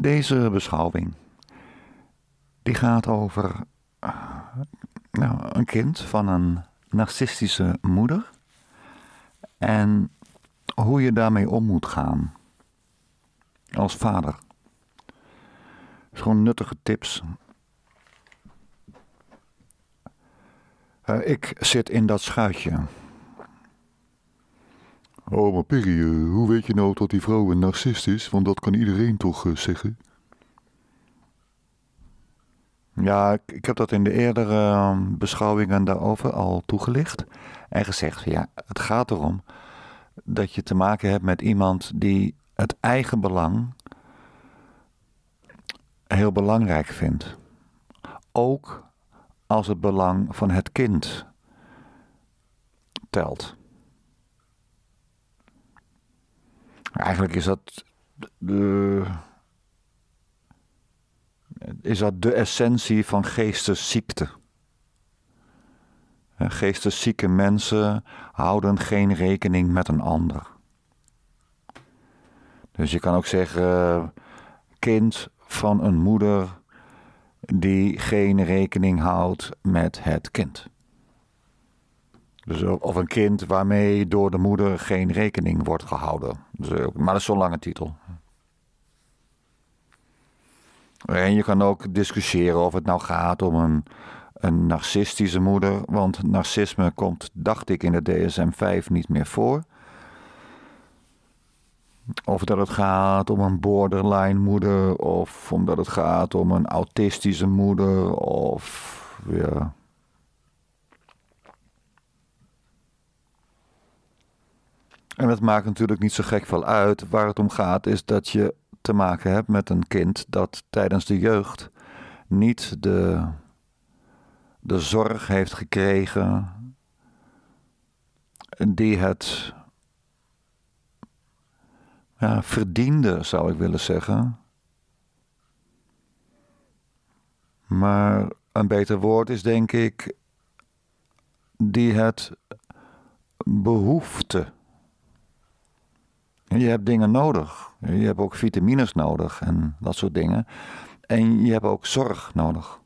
Deze beschouwing die gaat over eh, nou, een kind van een narcistische moeder en hoe je daarmee om moet gaan als vader. is gewoon nuttige tips. Eh, ik zit in dat schuitje. Oh, maar Perry, eh, hoe weet je nou dat die vrouw een narcist is? Want dat kan iedereen toch eh, zeggen? Ja, ik, heb dat in de eerdere ehm, beschouwingen daarover al toegelicht. En gezegd, ja, het gaat erom dat je te maken hebt met iemand die het eigen belang heel belangrijk vindt. Ook als het belang van het kind telt. Eigenlijk is dat de, is dat de essentie van geestesziekte. Geesteszieke mensen houden geen rekening met een ander. Dus je kan ook zeggen, kind van een moeder die geen rekening houdt met het kind. Dus, eh, of een kind waarmee door de moeder geen rekening wordt gehouden. Dus, eh, maar dat is zo'n lange titel. En je kan ook discussiëren of het nou gaat om een, een narcistische moeder. Want narcisme komt, dacht ik, in de DSM-5 niet meer voor. Of dat het gaat om een borderline moeder, of omdat het gaat om een autistische moeder, of ja, En dat maakt natuurlijk niet zo gek veel uit. Waar het om gaat is dat je te maken hebt met een kind dat tijdens de jeugd niet de, de zorg heeft gekregen die het ja, verdiende, zou ik willen zeggen. Maar een beter woord is denk ik die het behoefte je hebt dingen nodig. Je hebt ook vitamines nodig en dat soort dingen. En je hebt ook zorg nodig.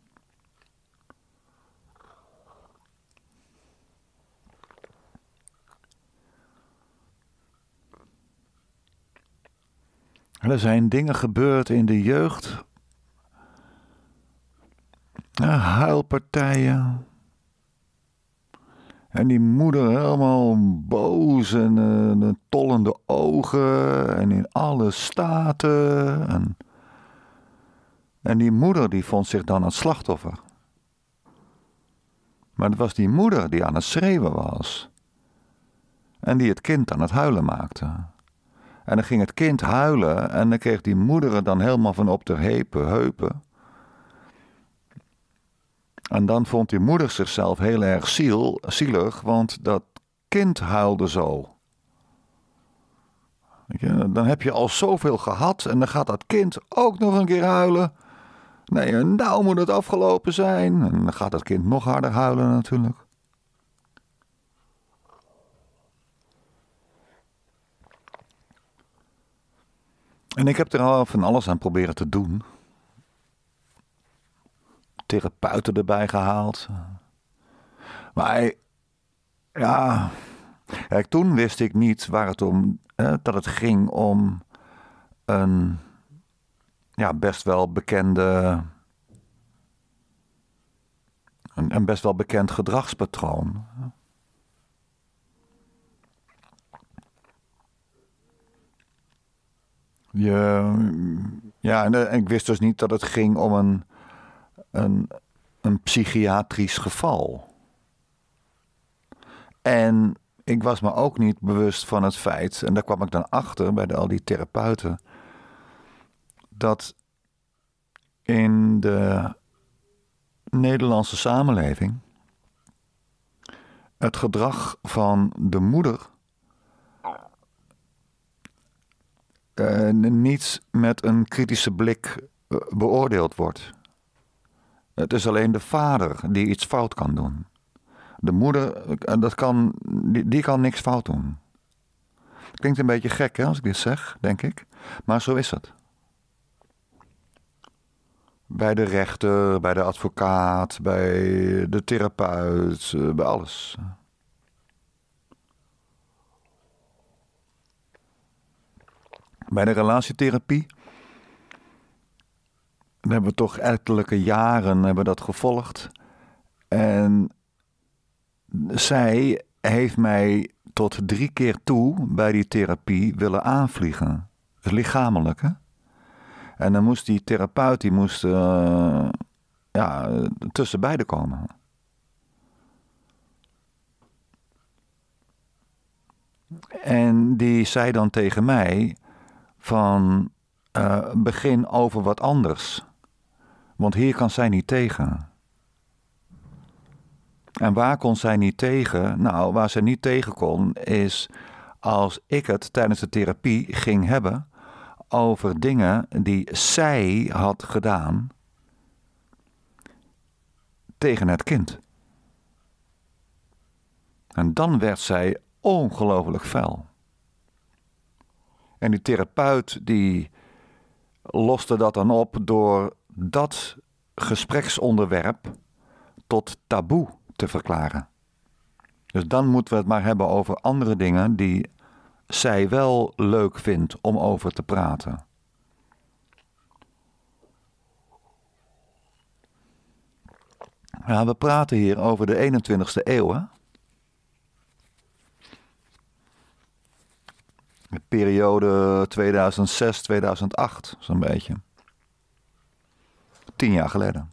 Er zijn dingen gebeurd in de jeugd. Huilpartijen. En die moeder helemaal boos en uh, tollende ogen en in alle staten. En, en die moeder die vond zich dan het slachtoffer. Maar het was die moeder die aan het schreeuwen was. En die het kind aan het huilen maakte. En dan ging het kind huilen en dan kreeg die moeder dan helemaal van op de hepen, heupen. En dan vond die moeder zichzelf heel erg zielig, want dat kind huilde zo. Dan heb je al zoveel gehad en dan gaat dat kind ook nog een keer huilen. Nee, nou moet het afgelopen zijn. En dan gaat dat kind nog harder huilen natuurlijk. En ik heb er al van alles aan proberen te doen therapeuten erbij gehaald. Maar ja, toen wist ik niet waar het om, hè, dat het ging om een ja, best wel bekende, een, een best wel bekend gedragspatroon. Je, ja, en eh, ik wist dus niet dat het ging om een een, een psychiatrisch geval. En ik was me ook niet bewust van het feit, en daar kwam ik dan achter bij de, al die therapeuten, dat in de Nederlandse samenleving het gedrag van de moeder eh, niet met een kritische blik eh, beoordeeld wordt. Het is alleen de vader die iets fout kan doen. De moeder, eh, dat kan, die, kan niks fout doen. Klinkt een beetje gek hè, als ik dit zeg, denk ik. Maar zo is het. Bij de rechter, bij de advocaat, bij de therapeut, eh, bij alles. Bij de relatietherapie we hebben toch ettelijke jaren hebben dat gevolgd. En zij heeft mij tot drie keer toe bij die therapie willen aanvliegen. Dus lichamelijk, hè? En dan moest die therapeut die moest, eh, ja, tussen beiden komen. En die zei dan tegen mij van eh, begin over wat anders want hier kan zij niet tegen. En waar kon zij niet tegen? Nou, waar ze niet tegen kon, is als ik het tijdens de therapie ging hebben over dingen die zij had gedaan tegen het kind. En dan werd zij ongelooflijk fel. En die therapeut die loste dat dan op door dat gespreksonderwerp tot taboe te verklaren. Dus dan moeten we het maar hebben over andere dingen die zij wel leuk vindt om over te praten. Ja, nou, we praten hier over de 21ste eeuw. Hè? De periode 2006-2008, zo'n beetje tien jaar geleden.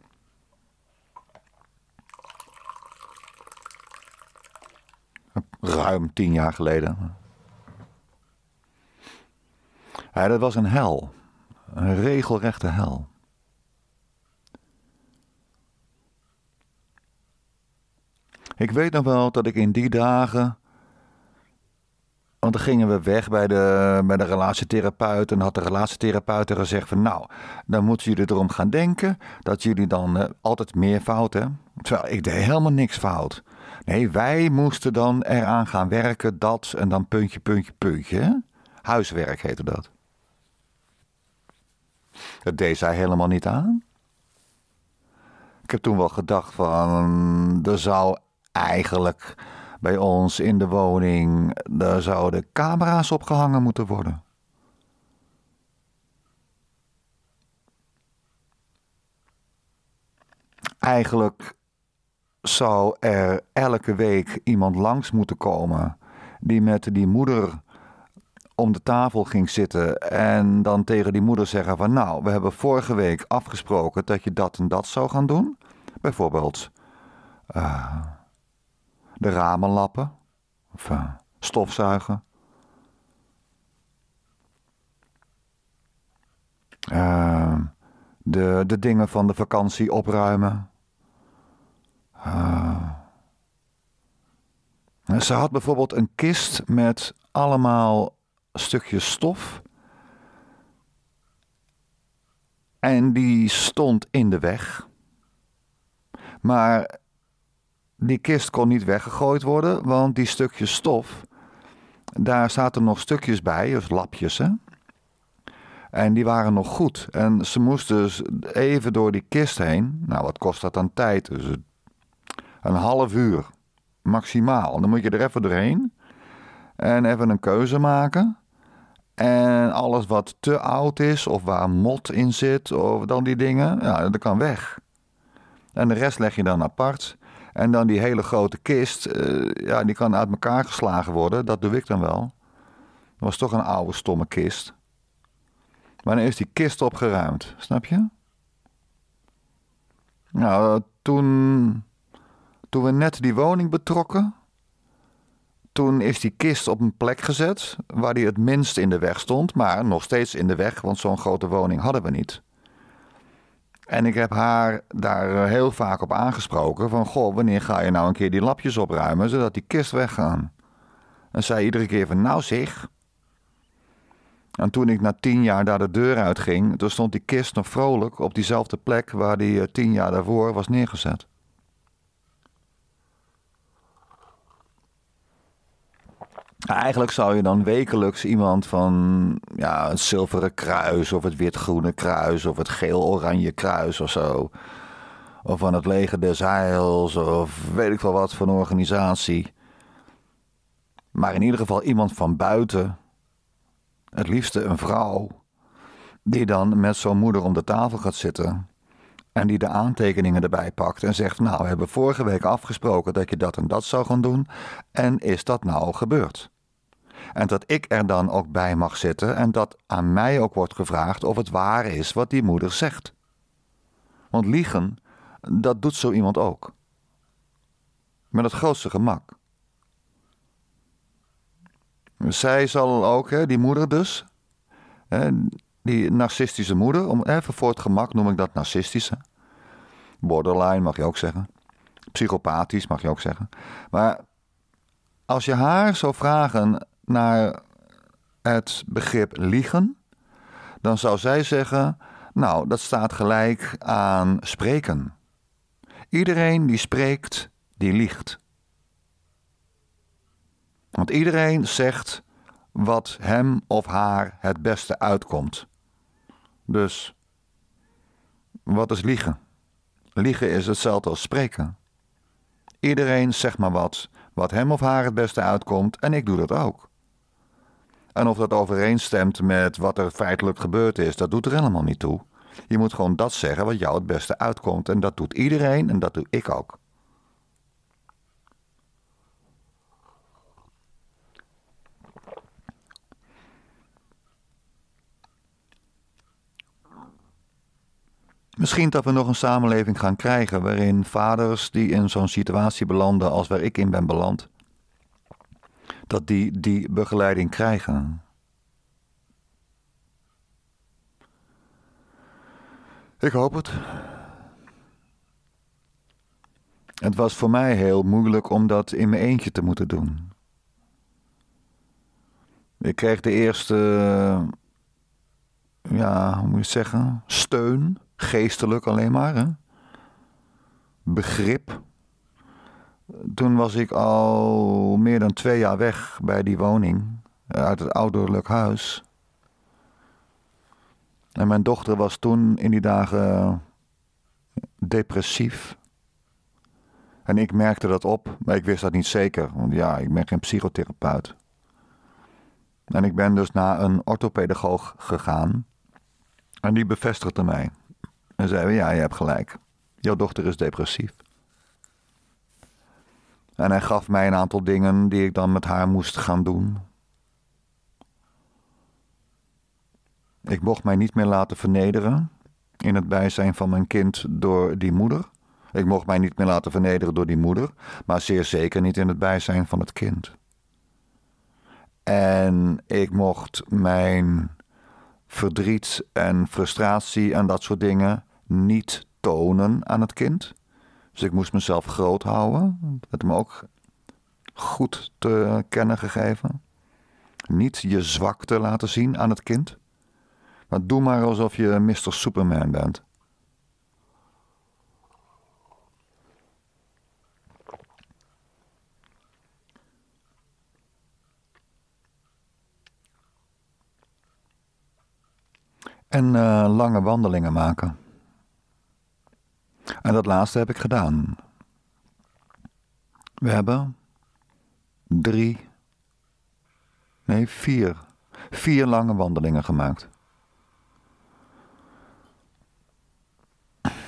Ruim tien jaar geleden. Ja, dat was een hel. Een regelrechte hel. Ik weet nog wel dat ik in die dagen want dan gingen we weg bij de, bij de relatietherapeut. En had de relatietherapeut er gezegd van... nou, dan moeten jullie erom gaan denken... dat jullie dan eh, altijd meer fouten. Terwijl ik deed helemaal niks fout. Nee, wij moesten dan eraan gaan werken dat... en dan puntje, puntje, puntje. Hè? Huiswerk heette dat. Dat deed zij helemaal niet aan. Ik heb toen wel gedacht van... er zou eigenlijk bij ons in de woning, daar zouden camera's op gehangen moeten worden. Eigenlijk zou er elke week iemand langs moeten komen die met die moeder om de tafel ging zitten en dan tegen die moeder zeggen van nou, we hebben vorige week afgesproken dat je dat en dat zou gaan doen. Bijvoorbeeld, eh, de ramen lappen of eh, stofzuigen. Ehm, de, de dingen van de vakantie opruimen. Ehm, ze had bijvoorbeeld een kist met allemaal stukjes stof. En die stond in de weg. Maar die kist kon niet weggegooid worden, want die stukjes stof, daar zaten nog stukjes bij, dus lapjes. Hè? En die waren nog goed. En ze moest dus even door die kist heen. Nou, wat kost dat aan tijd? Dus een half uur maximaal. Dan moet je er even doorheen en even een keuze maken. En alles wat te oud is, of waar mot in zit, of dan die dingen, ja, dat kan weg. En de rest leg je dan apart. En dan die hele grote kist, eh, ja, die kan uit elkaar geslagen worden. Dat doe ik dan wel. Dat was toch een oude stomme kist. Maar dan is die kist opgeruimd, snap je? Nou, toen, toen we net die woning betrokken, toen is die kist op een plek gezet waar die het minst in de weg stond, maar nog steeds in de weg, want zo'n grote woning hadden we niet. En ik heb haar daar eh, heel vaak op aangesproken van... goh, wanneer ga je nou een keer die lapjes opruimen... zodat die kist weggaan? En zij iedere keer van, nou zeg... En toen ik na tien jaar daar de deur uit ging... toen stond die kist nog vrolijk op diezelfde plek... waar die eh, tien jaar daarvoor was neergezet. Nou, eigenlijk zou je dan wekelijks iemand van ja, het zilveren kruis of het wit-groene kruis of het geel-oranje kruis of zo. Of van het leger des heils of weet ik wel wat voor organisatie. Maar in ieder geval iemand van buiten, het liefste een vrouw, die dan met zo'n moeder om de tafel gaat zitten. En die de aantekeningen erbij pakt en zegt: Nou, we hebben vorige week afgesproken dat je dat en dat zou gaan doen. En is dat nou gebeurd? En dat ik er dan ook bij mag zitten en dat aan mij ook wordt gevraagd of het waar is wat die moeder zegt. Want liegen, dat doet zo iemand ook. Met het grootste gemak. Zij zal ook, hè, die moeder dus, hè, die narcistische moeder, om even voor het gemak noem ik dat narcistische. Borderline mag je ook zeggen. Psychopathisch mag je ook zeggen. Maar als je haar zou vragen naar het begrip liegen, dan zou zij zeggen: Nou, dat staat gelijk aan spreken. Iedereen die spreekt, die liegt. Want iedereen zegt wat hem of haar het beste uitkomt. Dus wat is liegen? Liegen is hetzelfde als spreken. Iedereen zegt maar wat, wat hem of haar het beste uitkomt, en ik doe dat ook. En of dat overeenstemt met wat er feitelijk gebeurd is, dat doet er helemaal niet toe. Je moet gewoon dat zeggen wat jou het beste uitkomt. En dat doet iedereen en dat doe ik ook. Misschien dat we nog een samenleving gaan krijgen waarin vaders die in zo'n situatie belanden als waar ik in ben beland, dat die die begeleiding krijgen. Ik hoop het. Het was voor mij heel moeilijk om dat in mijn eentje te moeten doen. Ik kreeg de eerste, ja, hoe moet je zeggen, steun, geestelijk alleen maar. Hè? Begrip toen was ik al meer dan twee jaar weg bij die woning. Eh, uit het ouderlijk huis. En mijn dochter was toen in die dagen depressief. En ik merkte dat op, maar ik wist dat niet zeker. Want ja, ik ben geen psychotherapeut. En ik ben dus naar een orthopedagoog gegaan. En die bevestigde mij. En zei: Ja, je hebt gelijk. Jouw dochter is depressief. En hij gaf mij een aantal dingen die ik dan met haar moest gaan doen. Ik mocht mij niet meer laten vernederen in het bijzijn van mijn kind door die moeder. Ik mocht mij niet meer laten vernederen door die moeder, maar zeer zeker niet in het bijzijn van het kind. En ik mocht mijn verdriet en frustratie en dat soort dingen niet tonen aan het kind. Dus ik moest mezelf groot houden. het me ook goed te kennen gegeven. Niet je zwakte laten zien aan het kind. Maar doe maar alsof je Mr. Superman bent. En eh, lange wandelingen maken. En dat laatste heb ik gedaan. We hebben drie, nee vier, vier lange wandelingen gemaakt.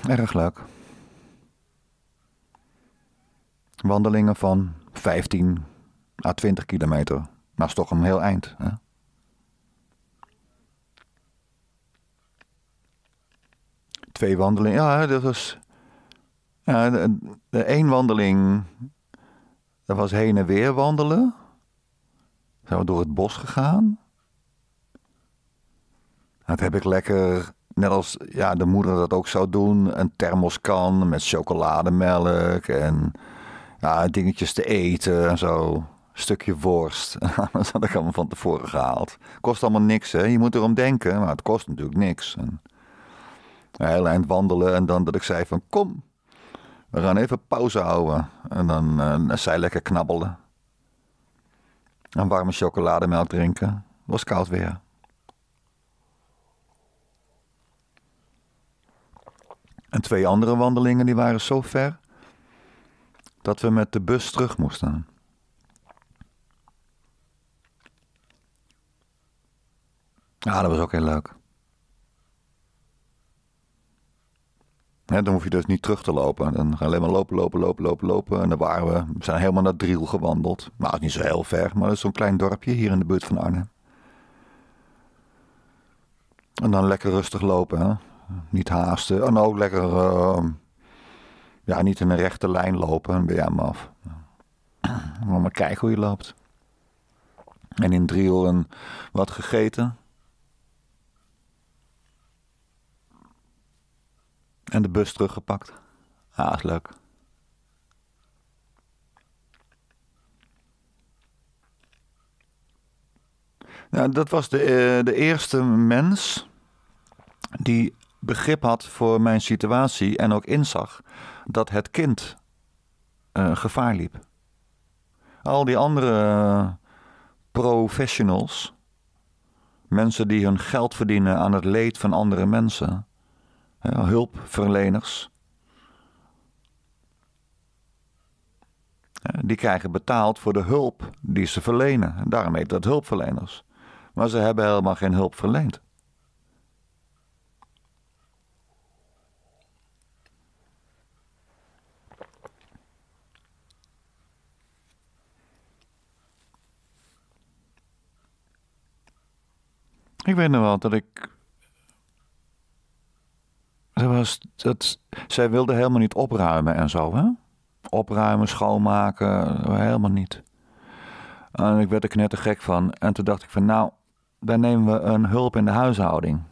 Erg leuk. Wandelingen van 15 à 20 kilometer. Maar is toch een heel eind. Hè? Twee wandelingen, ja, dat is nou, de, de één wandeling, dat was heen en weer wandelen. Zijn we door het bos gegaan. Dat heb ik lekker, net als ja, de moeder dat ook zou doen, een thermoskan met chocolademelk en ja, dingetjes te eten en zo. stukje worst. dat had ik allemaal van tevoren gehaald. Kost allemaal niks, hè? Je moet erom denken, maar het kost natuurlijk niks. En een heel eind wandelen en dan dat ik zei van kom, we gaan even pauze houden. En dan uh, zij lekker knabbelen. En warme chocolademelk drinken. Het was koud weer. En twee andere wandelingen die waren zo ver dat we met de bus terug moesten. Ja, ah, dat was ook heel leuk. En dan hoef je dus niet terug te lopen. Dan alleen maar lopen, lopen, lopen, lopen, lopen. En dan waren we, we zijn helemaal naar Driel gewandeld. Nou, het is niet zo heel ver, maar dat is zo'n klein dorpje hier in de buurt van Arnhem. En dan lekker rustig lopen, hè? niet haasten. En ook lekker, ehm, ja, niet in een rechte lijn lopen, en ben je me af. Maar, maar kijken hoe je loopt. En in Driel een, wat gegeten. En de bus teruggepakt. Ja, is leuk. Nou, dat was de, eh, de eerste mens die begrip had voor mijn situatie en ook inzag dat het kind eh, gevaar liep. Al die andere eh, professionals, mensen die hun geld verdienen aan het leed van andere mensen, hulpverleners. Die krijgen betaald voor de hulp die ze verlenen. En daarom heet dat hulpverleners. Maar ze hebben helemaal geen hulp verleend. Ik weet nog wel dat ik dat was, dat, zij wilde helemaal niet opruimen en zo, hè? Opruimen, schoonmaken, helemaal niet. En ik werd er knettergek van. En toen dacht ik van, nou, dan nemen we een hulp in de huishouding.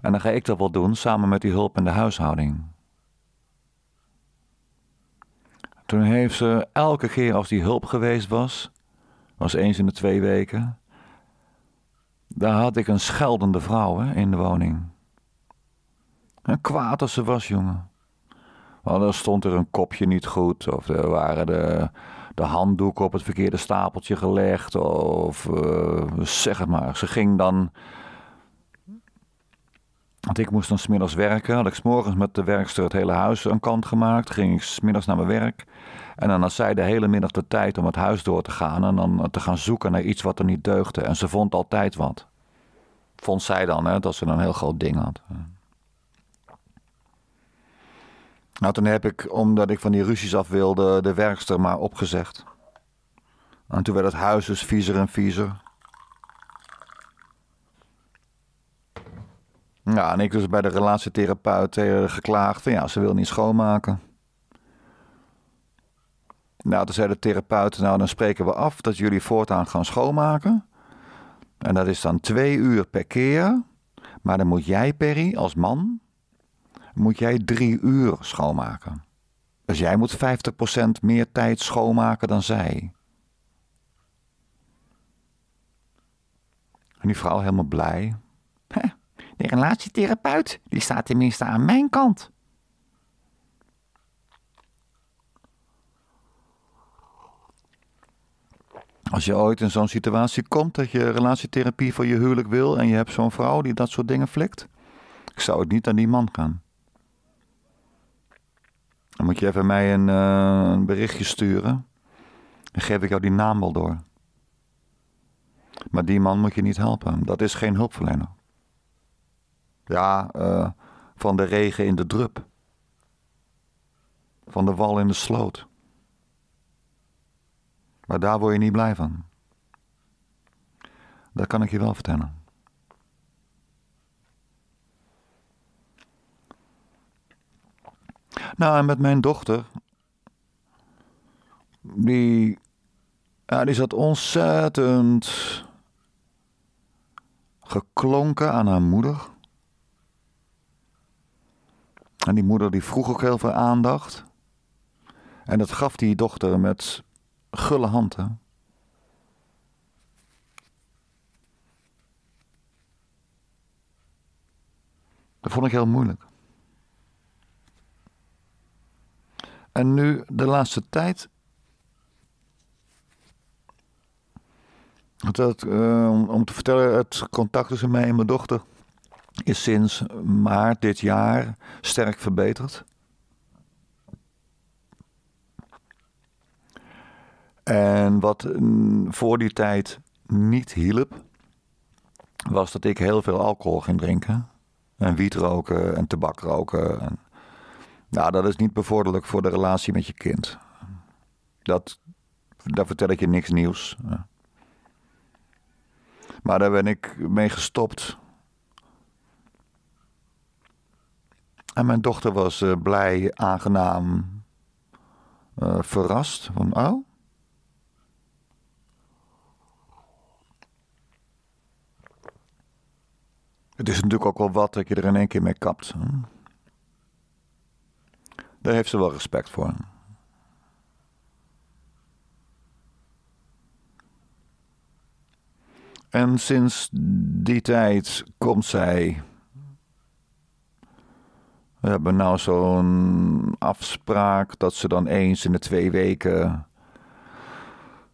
En dan ga ik dat wel doen, samen met die hulp in de huishouding. Toen heeft ze elke keer als die hulp geweest was, was eens in de twee weken, daar had ik een scheldende vrouw hè, in de woning. En kwaad als ze was, jongen. Want dan stond er een kopje niet goed, of er waren de, de handdoeken op het verkeerde stapeltje gelegd, of eh, zeg het maar. Ze ging dan. Want ik moest dan smiddags werken. Had ik s'morgens met de werkster het hele huis aan kant gemaakt. Ging ik smiddags naar mijn werk. En dan had zij de hele middag de tijd om het huis door te gaan. En dan te gaan zoeken naar iets wat er niet deugde. En ze vond altijd wat. Vond zij dan, hè, dat ze een heel groot ding had. Nou, toen heb ik, omdat ik van die ruzies af wilde, de werkster maar opgezegd. En toen werd het huis dus viezer en viezer. Nou, en ik dus bij de relatietherapeut eh, geklaagd van ja, ze wil niet schoonmaken. Nou, toen zei de therapeut, nou dan spreken we af dat jullie voortaan gaan schoonmaken. En dat is dan twee uur per keer. Maar dan moet jij, Perry, als man, moet jij drie uur schoonmaken. Dus jij moet 50% meer tijd schoonmaken dan zij. En die vrouw helemaal blij. Die de relatietherapeut, die staat tenminste aan mijn kant. Als je ooit in zo'n situatie komt dat je relatietherapie voor je huwelijk wil en je hebt zo'n vrouw die dat soort dingen flikt, ik zou het niet aan die man gaan. Dan moet je even mij een, eh, een berichtje sturen. Dan geef ik jou die naam wel door. Maar die man moet je niet helpen. Dat is geen hulpverlener. Ja, eh, van de regen in de drup. Van de wal in de sloot. Maar daar word je niet blij van. Dat kan ik je wel vertellen. Nou, en met mijn dochter. Die. Ja, die zat ontzettend. geklonken aan haar moeder. En die moeder die vroeg ook heel veel aandacht. En dat gaf die dochter met gulle handen. Dat vond ik heel moeilijk. En nu de laatste tijd. Eh, om te vertellen, het contact tussen mij en mijn dochter is sinds maart dit jaar sterk verbeterd. En wat mm, voor die tijd niet hielp, was dat ik heel veel alcohol ging drinken. En wiet roken en tabak roken. En nou, dat is niet bevorderlijk voor de relatie met je kind. Dat, daar vertel ik je niks nieuws. Maar daar ben ik mee gestopt. En mijn dochter was eh, blij, aangenaam, eh, verrast. Van, oh. Het is natuurlijk ook wel wat dat je er in één keer mee kapt. Daar heeft ze wel respect voor. En sinds die tijd komt zij. We hebben nou zo'n afspraak dat ze dan eens in de twee weken.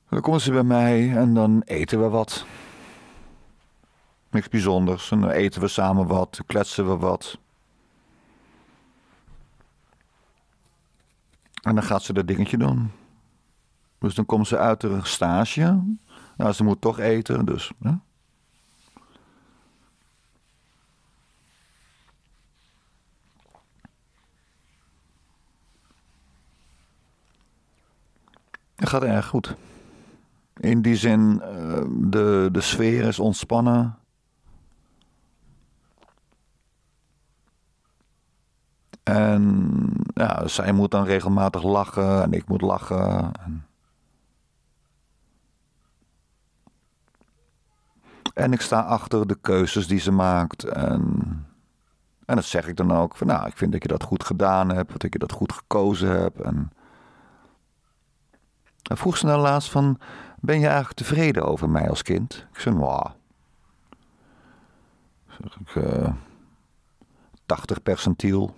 Dan komt ze bij mij en dan eten we wat. Niks bijzonders. En dan eten we samen wat, kletsen we wat. En dan gaat ze dat dingetje doen. Dus dan komt ze uit haar stage. Nou, ze moet toch eten, dus. Hè? Het gaat erg goed. In die zin, eh, de, de sfeer is ontspannen. En ja, dus zij moet dan regelmatig lachen en ik moet lachen. En... En ik sta achter de keuzes die ze maakt. En, en dat zeg ik dan ook. Van, nou, ik vind dat je dat goed gedaan hebt. Dat je dat goed gekozen hebt. En, vroeg ze dan nou laatst van... Ben je eigenlijk tevreden over mij als kind? Ik zei, nou, Zeg ik... Uh, eh, 80 percentiel.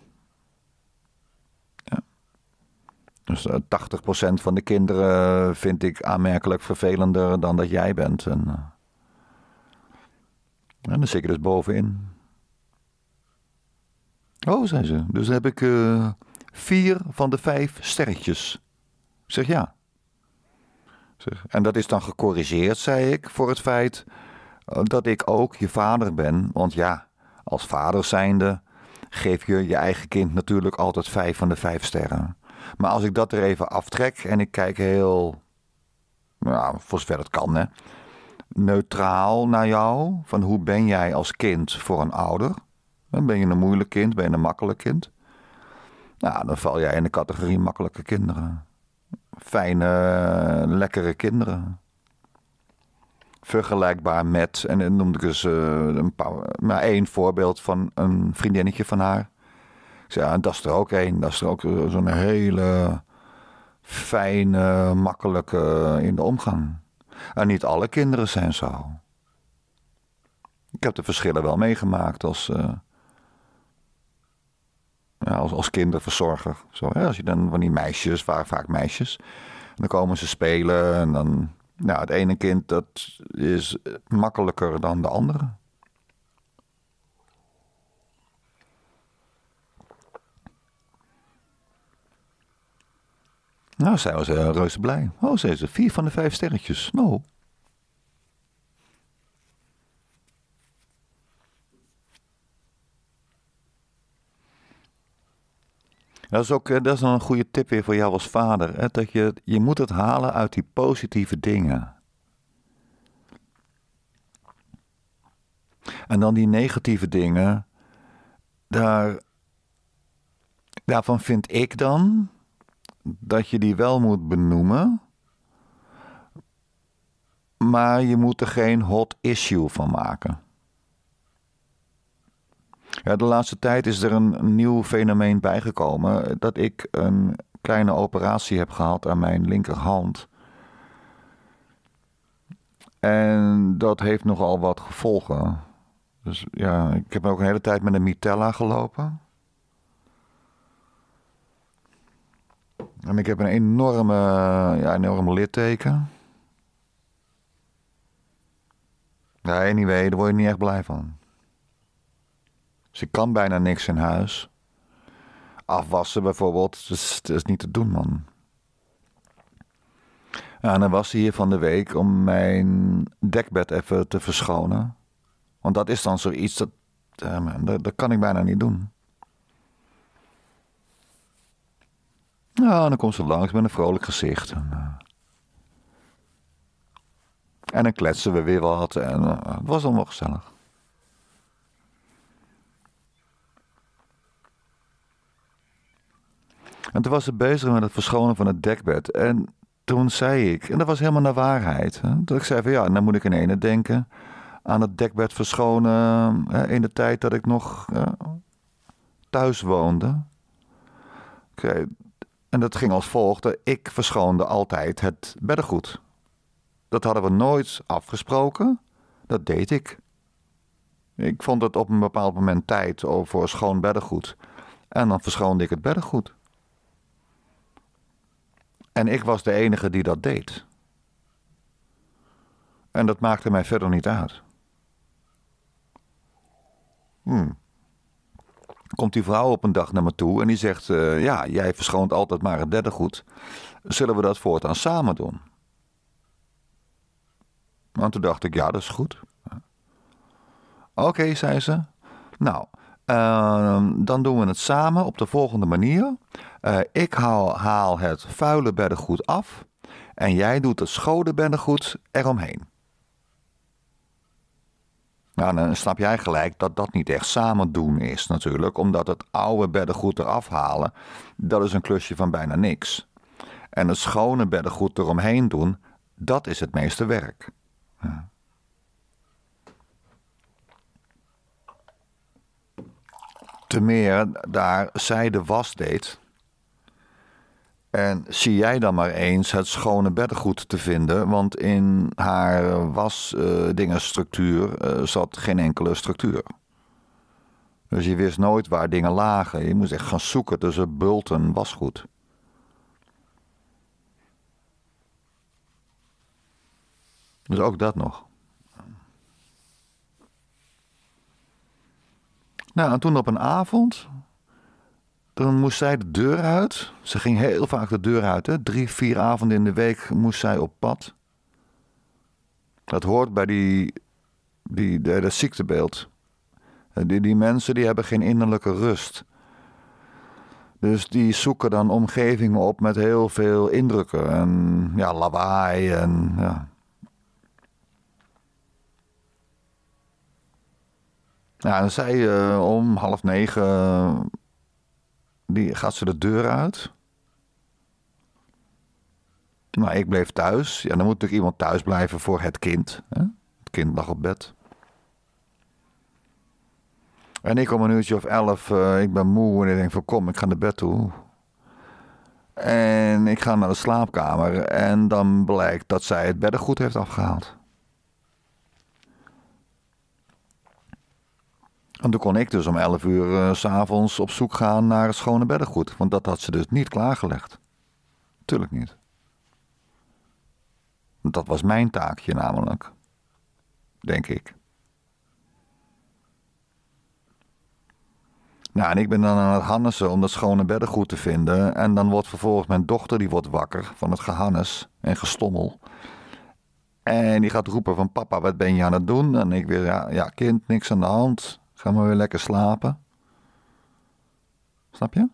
Dus 80% eh, van de kinderen vind ik aanmerkelijk vervelender dan dat jij bent. En, eh, dan zit ik dus bovenin. Oh, zei ze. Dus heb ik eh, vier van de vijf sterretjes. Ik zeg ja. Zeg, en dat is dan gecorrigeerd, zei ik, voor het feit dat ik ook je vader ben. Want ja, als vader zijnde geef je je eigen kind natuurlijk altijd vijf van de vijf sterren. Maar als ik dat er even aftrek en ik kijk heel, nou, voor zover dat kan, hè, neutraal naar jou, van hoe ben jij als kind voor een ouder? Ben je een moeilijk kind? Ben je een makkelijk kind? Nou, dan val jij in de categorie makkelijke kinderen. Fijne, lekkere kinderen. Vergelijkbaar met, en dan noemde ik eens dus, eh, een paar, maar één voorbeeld van een vriendinnetje van haar zei, ja, dat is er ook één. Dat is er ook eh, zo'n hele fijne, makkelijke eh, in de omgang. En niet alle kinderen zijn zo. Ik heb de verschillen wel meegemaakt als, uh, ja, als, als kinderverzorger. Zo, hè? Als je dan van die meisjes, waren vaak meisjes, en dan komen ze spelen en dan... Nou, het ene kind dat is makkelijker dan de andere. Nou, zij was uh, reuze blij. Oh, zei ze, vier van de vijf sterretjes. Nou. Dat is ook eh, dat is dan een goede tip weer voor jou als vader. Hè? Dat je, je moet het halen uit die positieve dingen. En dan die negatieve dingen, daar, daarvan vind ik dan dat je die wel moet benoemen. Maar je moet er geen hot issue van maken. de laatste tijd is er een nieuw fenomeen bijgekomen dat ik een kleine operatie heb gehad aan mijn linkerhand. En dat heeft nogal wat gevolgen. Dus ja, ik heb ook een hele tijd met een mitella gelopen. En ik heb een enorme, ja, enorme litteken. Ja, anyway, daar word je niet echt blij van. Dus ik kan bijna niks in huis. Afwassen bijvoorbeeld, dat is, niet te doen, man. en dan was hij hier van de week om mijn dekbed even te verschonen. Want dat is dan zoiets, dat, dat, dat kan ik bijna niet doen. en dan komt ze langs met een vrolijk gezicht. En, eh, en dan kletsen we weer wat. En eh, het was allemaal gezellig. En toen was ze bezig met het verschonen van het dekbed. En toen zei ik, en dat was helemaal naar waarheid. Hè, dat ik zei van ja, dan nou moet ik in ene denken aan het dekbed verschonen hè, in de tijd dat ik nog eh, thuis woonde. Oké, en dat ging als volgt. Ik verschoonde altijd het beddengoed. Dat hadden we nooit afgesproken. Dat deed ik. Ik vond het op een bepaald moment tijd voor schoon beddengoed. En dan verschoonde ik het beddengoed. En ik was de enige die dat deed. En dat maakte mij verder niet uit. Hmm komt die vrouw op een dag naar me toe en die zegt: eh, Ja, jij verschoont altijd maar het derde goed. Zullen we dat voortaan samen doen? Want toen dacht ik: Ja, dat is goed. Oké, zei ze. Nou, ehm, dan doen we het samen op de volgende manier. Eh, ik haal, haal het vuile beddengoed af en jij doet het schone beddengoed eromheen. Ja, nou, dan snap jij gelijk dat dat niet echt samen doen is natuurlijk. Omdat het oude beddengoed eraf halen, dat is een klusje van bijna niks. En het schone beddengoed eromheen doen, dat is het meeste werk. Ja. Te meer daar zij de was deed en zie jij dan maar eens het schone beddengoed te vinden, want in haar wasdingenstructuur eh, uh, eh, uh, zat geen enkele structuur. Dus je wist nooit waar dingen lagen. Je moest echt gaan zoeken tussen bulten wasgoed. Dus ook dat nog. Nou, en toen op een avond, dan moest zij de deur uit. Ze ging heel vaak de deur uit. Hè? Drie, vier avonden in de week moest zij op pad. Dat hoort bij die, die, de, dat ziektebeeld. Eh, die, die mensen die hebben geen innerlijke rust. Dus die zoeken dan omgevingen op met heel veel indrukken en ja, lawaai en ja. en zij eh, om half negen die gaat ze de deur uit. Nou, ik bleef thuis. Ja, dan moet natuurlijk iemand thuis blijven voor het kind. Hè? Het kind lag op bed. En ik kom een uurtje of elf, eh, ik ben moe en ik denk van kom, ik ga naar bed toe. En ik ga naar de slaapkamer en dan blijkt dat zij het beddengoed heeft afgehaald. En toen kon ik dus om 11 uur eh, s s'avonds op zoek gaan naar het schone beddengoed. Want dat had ze dus niet klaargelegd. Tuurlijk niet. Dat was mijn taakje namelijk. Denk ik. Nou, en ik ben dan aan het hannesen om dat schone beddengoed te vinden. En dan wordt vervolgens mijn dochter, die wordt wakker van het gehannes en gestommel. En die gaat roepen van papa, wat ben je aan het doen? En ik weer, ja, ja kind, niks aan de hand. Ga maar weer lekker slapen. Snap je?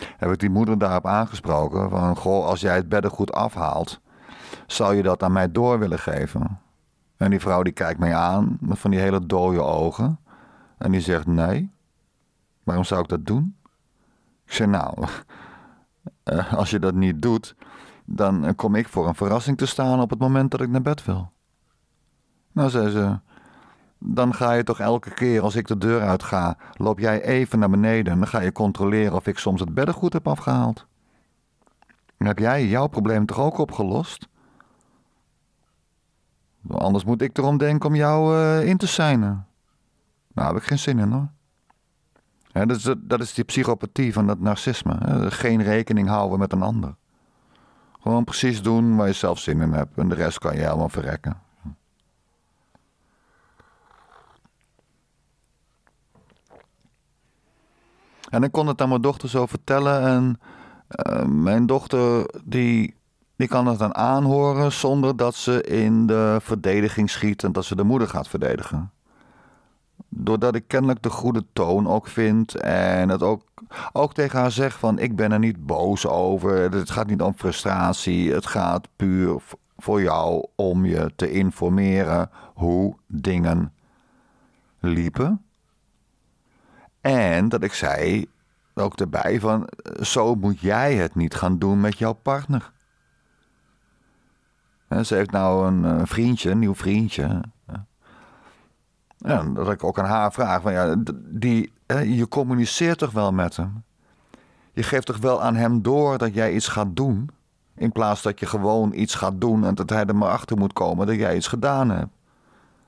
Heb ik die moeder daarop aangesproken. Van, goh, als jij het beddengoed afhaalt, zou je dat aan mij door willen geven? En die vrouw die kijkt mij aan met van die hele dode ogen. En die zegt, nee, waarom zou ik dat doen? Ik zeg, nou, eh, als je dat niet doet, dan eh, kom ik voor een verrassing te staan op het moment dat ik naar bed wil. Nou, zei ze, dan ga je toch elke keer als ik de deur uit ga, loop jij even naar beneden en dan ga je controleren of ik soms het beddengoed heb afgehaald. Dan heb jij jouw probleem toch ook opgelost? Anders moet ik erom denken om jou eh, in te seinen. Nou, heb ik geen zin in hoor. dat, is, dat, is, die psychopathie van dat narcisme. Geen rekening houden met een ander. Gewoon precies doen waar je zelf zin in hebt en de rest kan je helemaal verrekken. En ik kon het aan mijn dochter zo vertellen. En eh, mijn dochter die, die kan het dan aanhoren zonder dat ze in de verdediging schiet en dat ze de moeder gaat verdedigen. Doordat ik kennelijk de goede toon ook vind en het ook, ook tegen haar zeg van ik ben er niet boos over. Het gaat niet om frustratie, het gaat puur voor jou om je te informeren hoe dingen liepen. En dat ik zei ook erbij van, eh, zo moet jij het niet gaan doen met jouw partner. En ze heeft nou een eh, vriendje, een nieuw vriendje. En dat ik ook aan haar vraag, van, ja, die, je communiceert toch wel met hem? Je geeft toch wel aan hem door dat jij iets gaat doen? In plaats dat je gewoon iets gaat doen en dat hij er maar achter moet komen dat jij iets gedaan hebt.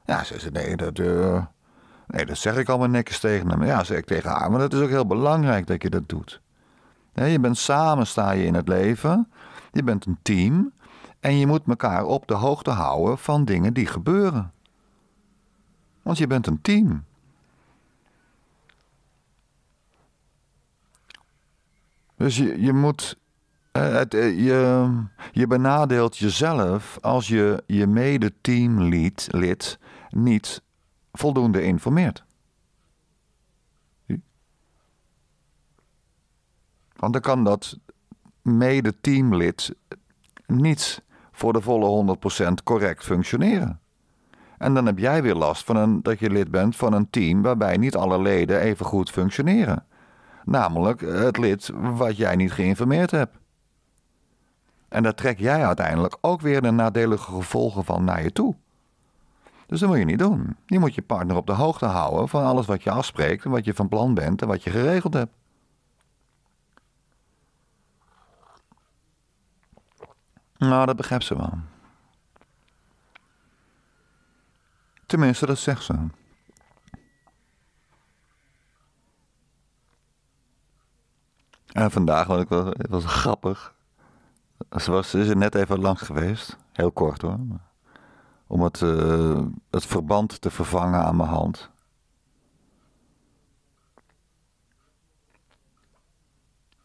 Ja, ze zei, nee, dat... Uh, Nee, dat zeg ik allemaal netjes tegen hem. Ja, zeg ik tegen haar. Maar dat is ook heel belangrijk dat je dat doet. je bent samen, sta je in het leven. Je bent een team. En je moet elkaar op de hoogte houden van dingen die gebeuren. Want je bent een team. Dus je, je moet. Eh, het, eh, je, je benadeelt jezelf als je je mede-teamlid lid, niet voldoende informeerd, Want dan kan dat mede-teamlid niet voor de volle 100% correct functioneren. En dan heb jij weer last van een, dat je lid bent van een team waarbij niet alle leden even goed functioneren. Namelijk het lid wat jij niet geïnformeerd hebt. En daar trek jij uiteindelijk ook weer de nadelige gevolgen van naar je toe. Dus dat moet je niet doen. Je moet je partner op de hoogte houden van alles wat je afspreekt en wat je van plan bent en wat je geregeld hebt. Nou, dat begrijpt ze wel. Tenminste, dat zegt ze. En vandaag was ik wel, het was grappig. Ze was is er net even langs geweest. Heel kort hoor om het, eh, het verband te vervangen aan mijn hand.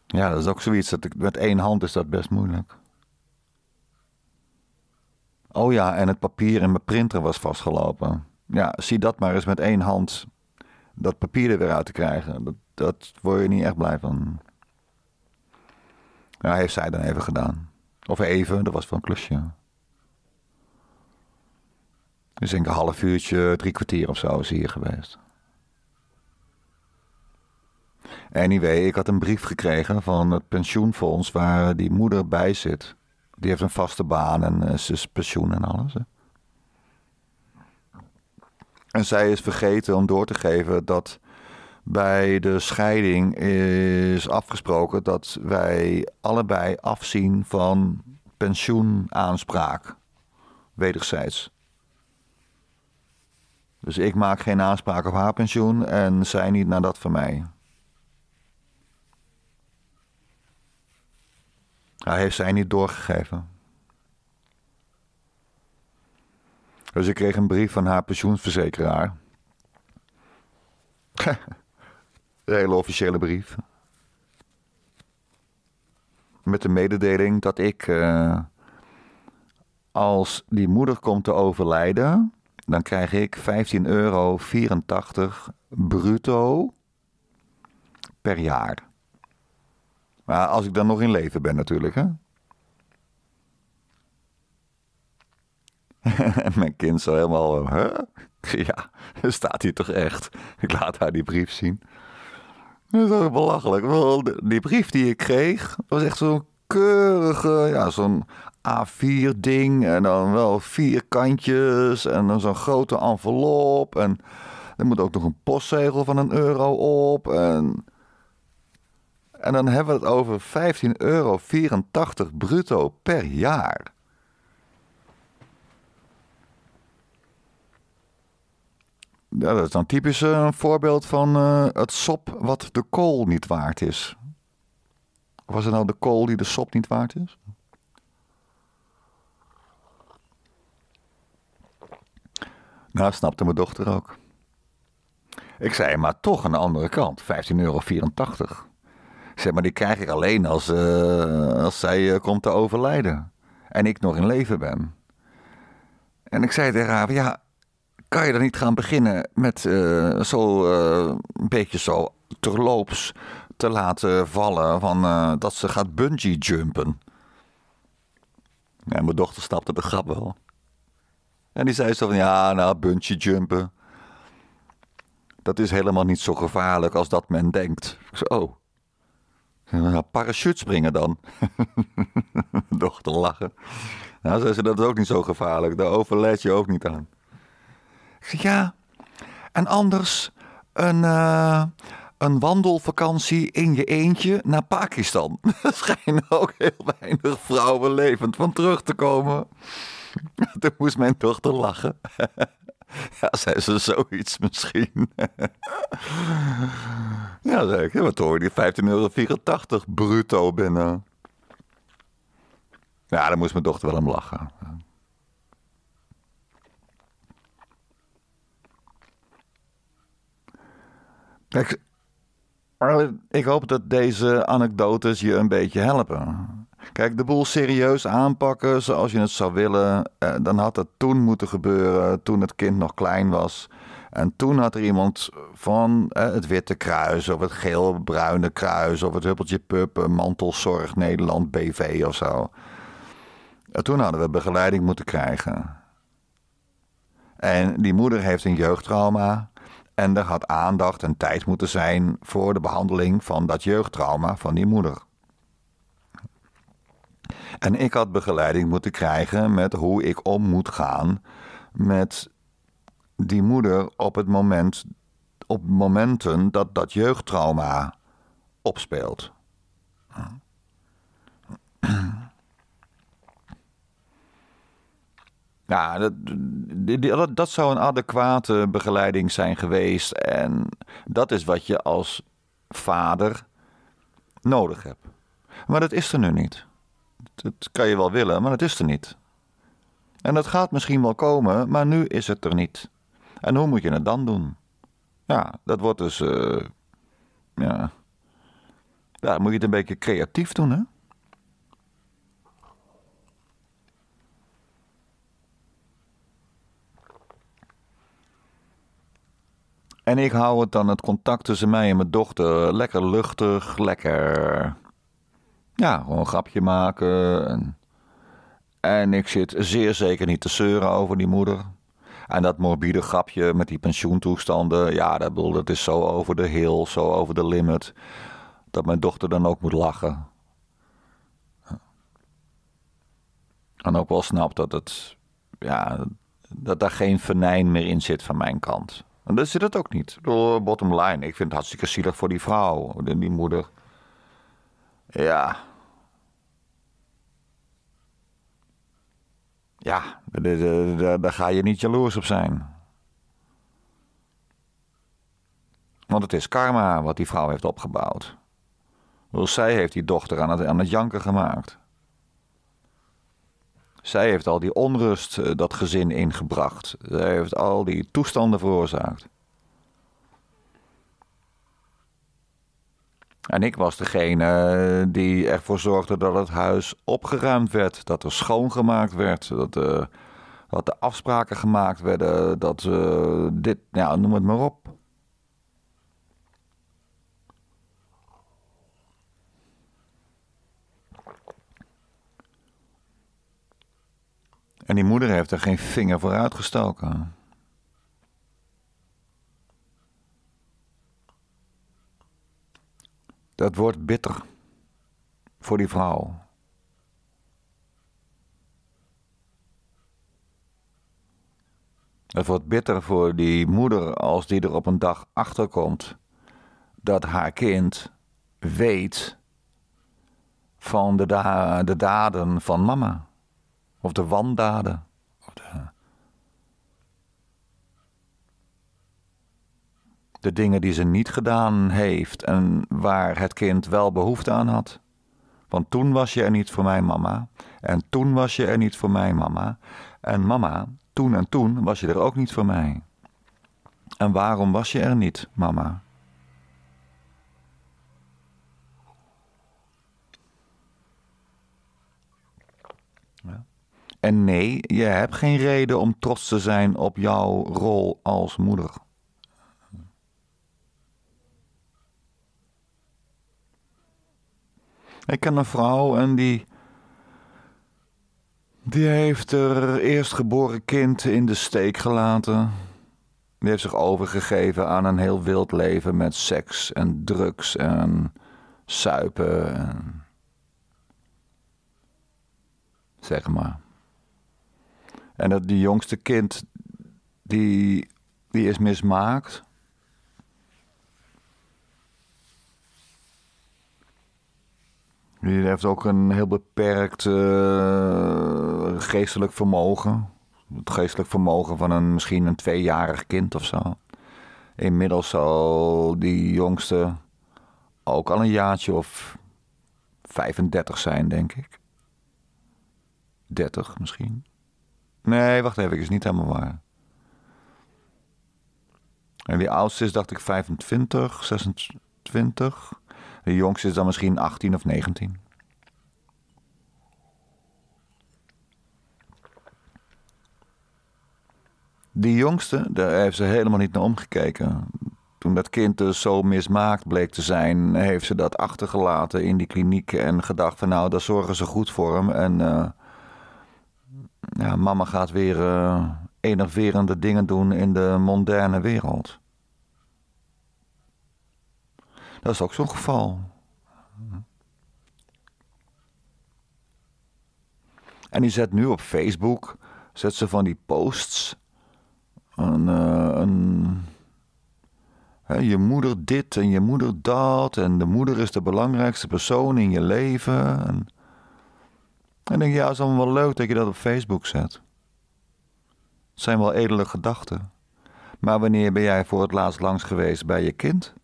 Ja, dat is ook zoiets. Dat met één hand is dat best moeilijk. Oh ja, en het papier in mijn printer was vastgelopen. Ja, zie dat maar eens met één hand. Dat papier er weer uit te krijgen. Dat, dat word je niet echt blij van. Ja, heeft zij dan even gedaan. Of even, dat was van een klusje. Dus denk een half uurtje, drie kwartier of zo is hier geweest. Anyway, ik had een brief gekregen van het pensioenfonds waar die moeder bij zit. Die heeft een vaste baan en eh, ze is pensioen en alles. En zij is vergeten om door te geven dat bij de scheiding is afgesproken dat wij allebei afzien van pensioenaanspraak. Wederzijds. Dus ik maak geen aanspraak op haar pensioen en zij niet naar dat van mij. Hij heeft zij niet doorgegeven. Dus ik kreeg een brief van haar pensioenverzekeraar, een hele officiële brief. Met de mededeling dat ik, eh, als die moeder komt te overlijden, dan krijg ik 15,84 euro bruto per jaar. Maar als ik dan nog in leven ben natuurlijk, hè? Mijn kind zo helemaal, hè? Ja, staat hier toch echt? Ik laat haar die brief zien. Dat is ook belachelijk. Die brief die ik kreeg, was echt zo'n keurige, ja, zo'n A4-ding en dan wel vier kantjes en dan zo'n grote envelop. En er moet ook nog een postzegel van een euro op. En, en dan hebben we het over 15,84 euro bruto per jaar. dat is dan typisch eh, een voorbeeld van eh, het sop wat de kool niet waard is. Was het nou de kool die de sop niet waard is? Nou, snapte mijn dochter ook. Ik zei, maar toch aan de andere kant, 15,84 euro. Zeg maar, die krijg ik alleen als, eh, als zij eh, komt te overlijden. En ik nog in leven ben. En ik zei tegen haar, ja, kan je dan niet gaan beginnen met uh, zo een beetje zo terloops te laten vallen van dat ze gaat bungee jumpen. mijn dochter snapte de grap wel. En die zei zo van, ja, nou, bungee jumpen. Dat is helemaal niet zo gevaarlijk als dat men denkt. Ik zei, oh. Nou, parachute springen dan. Dochter lachen. Nou, zei ze, dat is ook niet zo gevaarlijk. Daar overlijd je ook niet aan. Ik zei, ja. En anders een, eh, een wandelvakantie in je eentje naar Pakistan. Er schijnen ook heel weinig vrouwen levend van terug te komen. Toen moest mijn dochter lachen. Ja, zei ze zoiets misschien. Ja, zei ik. Wat hoor je, die 15,84 euro bruto binnen. Ja, daar moest mijn dochter wel om lachen. Kijk, ik hoop dat deze anekdotes je een beetje helpen. Kijk, de boel serieus aanpakken zoals je het zou willen, eh, dan had dat toen moeten gebeuren, toen het kind nog klein was. En toen had er iemand van eh, het Witte Kruis of het Geel-Bruine Kruis of het Huppeltje Pup, eh, Mantelzorg Nederland BV of zo. En toen hadden we begeleiding moeten krijgen. En die moeder heeft een jeugdtrauma. En er had aandacht en tijd moeten zijn voor de behandeling van dat jeugdtrauma van die moeder. En ik had begeleiding moeten krijgen met hoe ik om moet gaan met die moeder op het moment, op momenten dat dat jeugdtrauma opspeelt. Ja, dat, dat, dat, zou een adequate begeleiding zijn geweest. En dat is wat je als vader nodig hebt. Maar dat is er nu niet dat kan je wel willen, maar het is er niet. En dat gaat misschien wel komen, maar nu is het er niet. En hoe moet je het dan doen? Ja, dat wordt dus. Uh, ja. dan moet je het een beetje creatief doen, hè? En ik hou het dan het contact tussen mij en mijn dochter lekker luchtig, lekker ja, gewoon een grapje maken. En, en ik zit zeer zeker niet te zeuren over die moeder. En dat morbide grapje met die pensioentoestanden, ja, dat, bedoel, dat is zo over de hill, zo over de limit. Dat mijn dochter dan ook moet lachen. En ook wel snapt dat het, ja, dat daar geen venijn meer in zit van mijn kant. En dat zit het ook niet. bottom line, ik vind het hartstikke zielig voor die vrouw, die moeder. Ja, Ja, daar ga je niet jaloers op zijn. Want het is karma wat die vrouw heeft opgebouwd. zij heeft die dochter aan het, aan het janken gemaakt. Zij heeft al die onrust eh, dat gezin ingebracht. Zij heeft al die toestanden veroorzaakt. En ik was degene eh, die ervoor zorgde dat het huis opgeruimd werd, dat er schoongemaakt werd, dat, uh, dat de afspraken gemaakt werden, dat uh, dit, ja, nou, noem het maar op. En die moeder heeft er geen vinger voor uitgestoken. Dat wordt bitter voor die vrouw. Het wordt bitter voor die moeder als die er op een dag achter komt dat haar kind weet van de, de daden van mama. Of de wandaden. Of de... de dingen die ze niet gedaan heeft en waar het kind wel behoefte aan had. Want toen was je er niet voor mijn mama. En toen was je er niet voor mijn mama. En mama, toen en toen was je er ook niet voor mij. En waarom was je er niet, mama? Ja. En nee, je hebt geen reden om trots te zijn op jouw rol als moeder. Ik ken een vrouw en die. Die heeft haar eerstgeboren kind in de steek gelaten. Die heeft zich overgegeven aan een heel wild leven met seks en drugs en suipen. Zeg maar. En dat die jongste kind, die, die is mismaakt. Die heeft ook een heel beperkt eh, geestelijk vermogen. Het geestelijk vermogen van een, misschien een tweejarig kind of zo. Inmiddels zal die jongste ook al een jaartje of 35 zijn, denk ik. 30 misschien. Nee, wacht even, is niet helemaal waar. En die oudste is, dacht ik, 25, 26. De jongste is dan misschien 18 of 19. Die jongste, daar heeft ze helemaal niet naar omgekeken. Toen dat kind dus zo mismaakt bleek te zijn, heeft ze dat achtergelaten in die kliniek en gedacht van nou, daar zorgen ze goed voor hem. En eh, mama gaat weer uh, eh, enerverende dingen doen in de moderne wereld. Dat is ook zo'n geval. En u zet nu op Facebook, zet ze van die posts. Een, eh, een, hè, je moeder dit en je moeder dat. En de moeder is de belangrijkste persoon in je leven. En, en denk je, ja, het is allemaal wel leuk dat je dat op Facebook zet. Het zijn wel edele gedachten. Maar wanneer ben jij voor het laatst langs geweest bij je kind?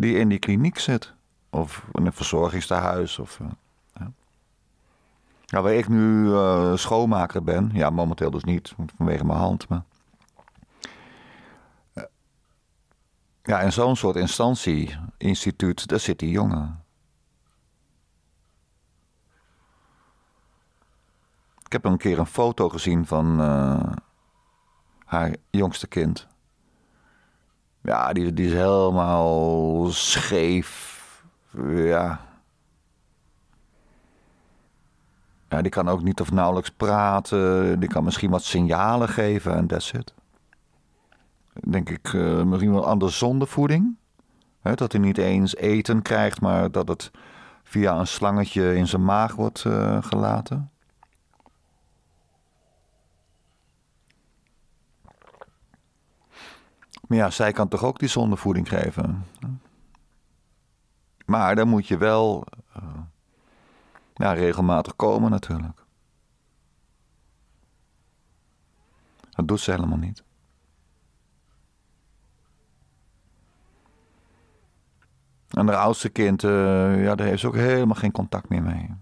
die in die kliniek zit. Of in een verzorgingstehuis. Of, eh, ja. Nou, waar ik nu eh, schoonmaker ben, ja, momenteel dus niet, vanwege mijn hand. Maar... Eh, ja, in zo'n soort instantie, instituut, daar zit die jongen. Ik heb een keer een foto gezien van haar jongste kind. Ja, die, die is helemaal scheef. Ja. Ja, die kan ook niet of nauwelijks praten. Die kan misschien wat signalen geven en that's it. Denk ik eh, misschien wel anders zonder voeding. dat hij niet eens eten krijgt, maar dat het via een slangetje in zijn maag wordt eh, gelaten. Maar ja, zij kan toch ook die zondevoeding geven? Maar dan moet je wel eh, regelmatig komen natuurlijk. Dat doet ze helemaal niet. En haar oudste kind, eh, ja, daar heeft ze ook helemaal geen contact meer mee.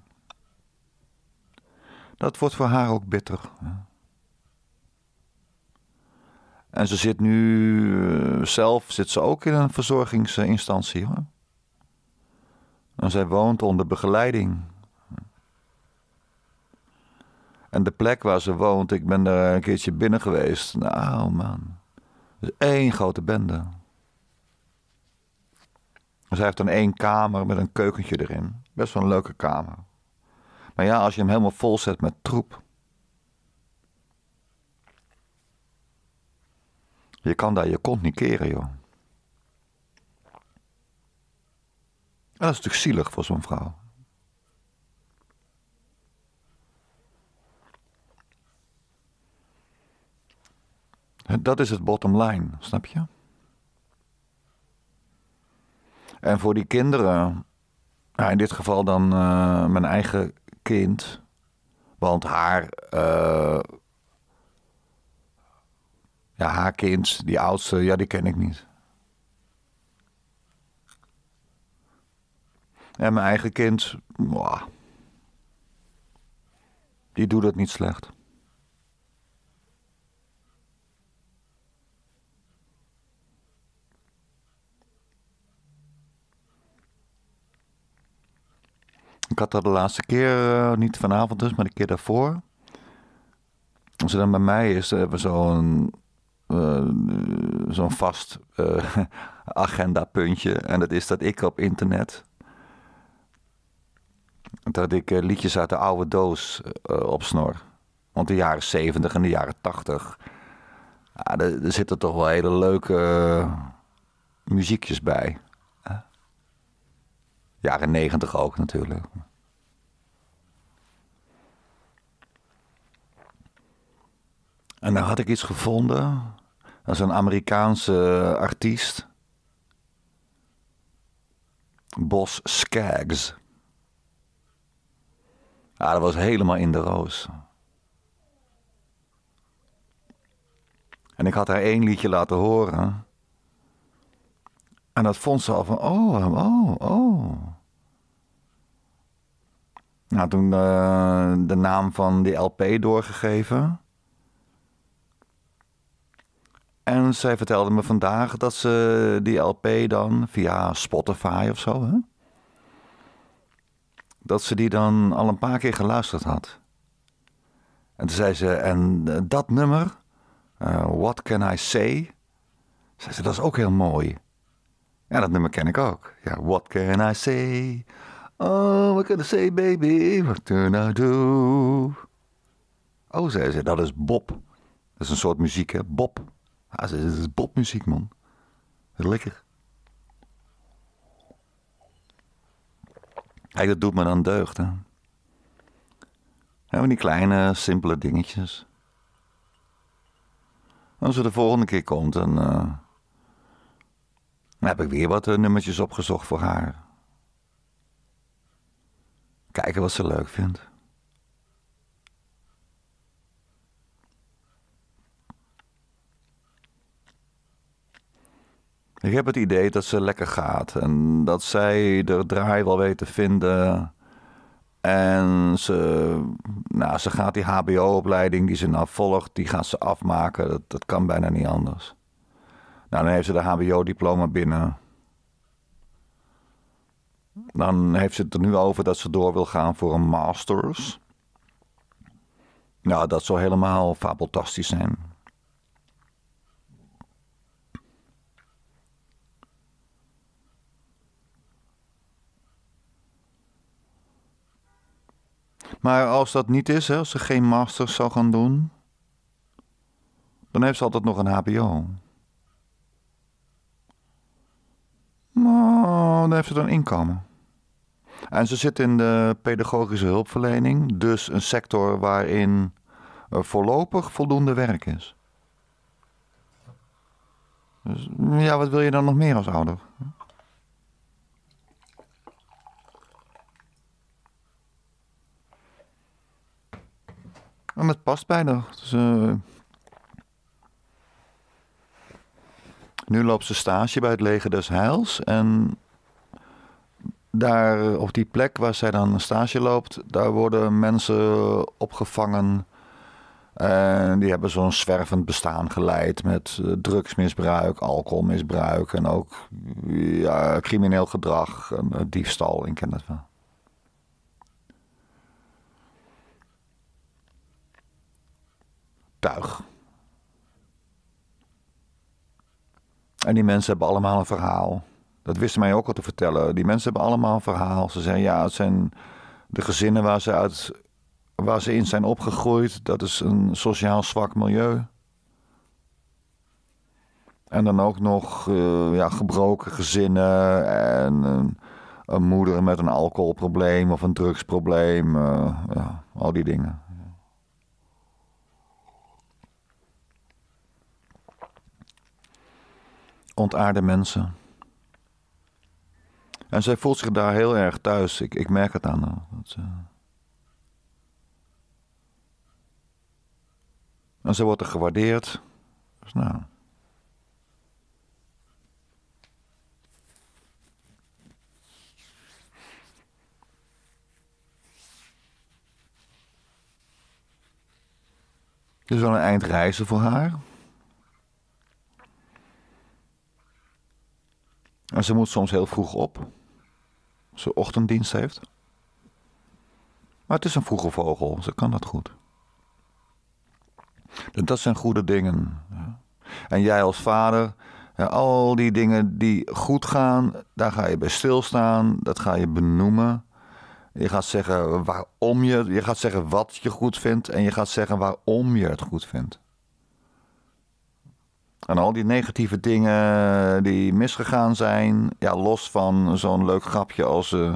Dat wordt voor haar ook bitter. Ja. En ze zit nu eh, zelf zit ze ook in een verzorgingsinstantie. Hoor. En zij woont onder begeleiding. En de plek waar ze woont, ik ben daar een keertje binnen geweest. Nou man, dat is één grote bende. Zij heeft dan één kamer met een keukentje erin. Best wel een leuke kamer. Maar ja, als je hem helemaal vol zet met troep. Je kan daar je kont niet keren, joh. En dat is toch zielig voor zo'n vrouw. Dat is het bottom line, snap je? En voor die kinderen, in dit geval dan eh, mijn eigen kind, want haar eh, ja, haar kind, die oudste, ja, die ken ik niet. En mijn eigen kind, die doet het niet slecht. Ik had dat de laatste keer, eh, niet vanavond dus, maar de keer daarvoor. Als ze dan bij mij is, hebben we zo'n eh, zo'n vast uh, agendapuntje. En dat is dat ik op internet. Dat ik eh, liedjes uit de oude doos opsnor. Want de jaren 70 en de jaren 80. Ja, er, er zitten toch wel hele leuke muziekjes bij. Jaren 90 ook natuurlijk. En daar had ik iets gevonden. Dat is een Amerikaanse eh, artiest. Bos Skaggs. Ah, dat was helemaal in de roos. En ik had haar één liedje laten horen. En dat vond ze al van, oh, oh, oh. Nou, toen eh, de naam van die LP doorgegeven. En zij vertelde me vandaag dat ze die LP dan via Spotify of zo, hè? dat ze die dan al een paar keer geluisterd had. En toen zei ze, en eh, dat nummer, eh, What Can I Say, zei ze, dat is ook heel mooi. Ja, dat nummer ken ik ook. Ja, What Can I Say, oh, what can I say baby, what can I do? Oh, zei ze, dat is Bob. Dat is een soort muziek, hè, Bob. Ah, dit is popmuziek, man. Lekker. Kijk, dat doet me dan deugd, hè. Ja, die kleine, simpele dingetjes. Als ze de volgende keer komt, dan, eh, heb ik weer wat eh, nummertjes opgezocht voor haar. Kijken wat ze leuk vindt. Ik heb het idee dat ze lekker gaat en dat zij de draai wel weet te vinden. En ze, nou, ze gaat die HBO-opleiding die ze nou volgt, die gaat ze afmaken. Dat, dat kan bijna niet anders. Nou, dan heeft ze de HBO-diploma binnen. Dan heeft ze het er nu over dat ze door wil gaan voor een master's. Nou, dat zou helemaal fabeltastisch zijn. Maar als dat niet is, hè, als ze geen masters zou gaan doen, dan heeft ze altijd nog een HBO. Nou, dan heeft ze dan inkomen. En ze zit in de pedagogische hulpverlening, dus een sector waarin voorlopig voldoende werk is. Dus ja, wat wil je dan nog meer als ouder? maar het past bijna. Eh, nu loopt ze stage bij het leger des Heils. En daar eh, op die plek waar zij dan stage loopt, daar worden mensen opgevangen. En die hebben zo'n zwervend bestaan geleid met eh, drugsmisbruik, alcoholmisbruik en ook ja, crimineel gedrag, en diefstal, ik ken dat wel. En die mensen hebben allemaal een verhaal. Dat wisten mij ook al te vertellen. Die mensen hebben allemaal een verhaal. Ze zeggen ja, het zijn de gezinnen waar ze, uit, waar ze in zijn opgegroeid. Dat is een sociaal zwak milieu. En dan ook nog eh, ja, gebroken gezinnen en een, moeder met een alcoholprobleem of een drugsprobleem. Eh, ja, al die dingen. ontaarde mensen. En zij voelt zich daar heel erg thuis. Ik, ik merk het aan haar. Dat, En ze wordt er gewaardeerd. Dus nou. Het is wel een eindreizen voor haar. En ze moet soms heel vroeg op. Als ze ochtenddienst heeft. Maar het is een vroege vogel, ze kan dat goed. Dus dat zijn goede dingen. En jij als vader, al die dingen die goed gaan, daar ga je bij stilstaan, dat ga je benoemen. Je gaat zeggen waarom je, je gaat zeggen wat je goed vindt en je gaat zeggen waarom je het goed vindt. En al die negatieve dingen die misgegaan zijn, ja, los van zo'n leuk grapje als: eh,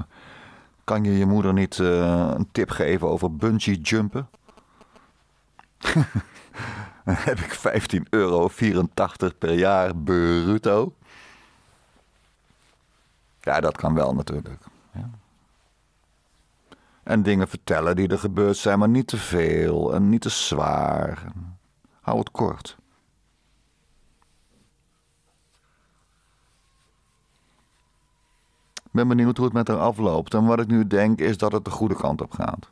kan je je moeder niet eh, een tip geven over bungee jumpen? Dan heb ik 15,84 euro per jaar bruto. Ja, dat kan wel natuurlijk. Ja. En dingen vertellen die er gebeurd zijn, maar niet te veel en niet te zwaar. Hou het kort. ben benieuwd hoe het met haar afloopt. En wat ik nu denk is dat het de goede kant op gaat.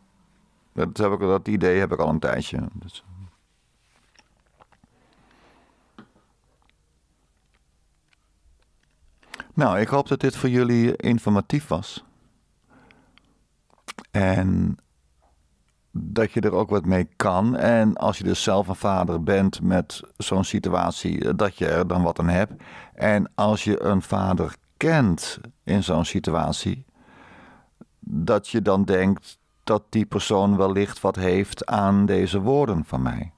Dat, heb ik, dat idee heb ik al een tijdje. Dus, eh. Nou, ik hoop dat dit voor jullie informatief was. En dat je er ook wat mee kan. En als je dus zelf een vader bent met zo'n situatie, eh, dat je er dan wat aan hebt. En als je een vader herkent in zo'n situatie, dat je dan denkt dat die persoon wellicht wat heeft aan deze woorden van mij.